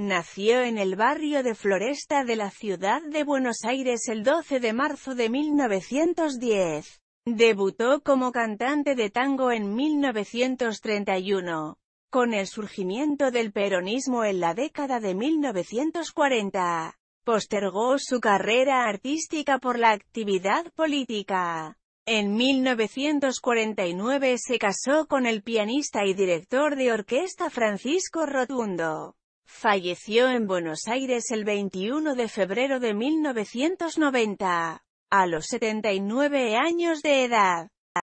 Nació en el barrio de Floresta de la ciudad de Buenos Aires el 12 de marzo de 1910. Debutó como cantante de tango en 1931. Con el surgimiento del peronismo en la década de 1940, postergó su carrera artística por la actividad política. En 1949 se casó con el pianista y director de orquesta Francisco Rotundo. Falleció en Buenos Aires el 21 de febrero de 1990, a los 79 años de edad.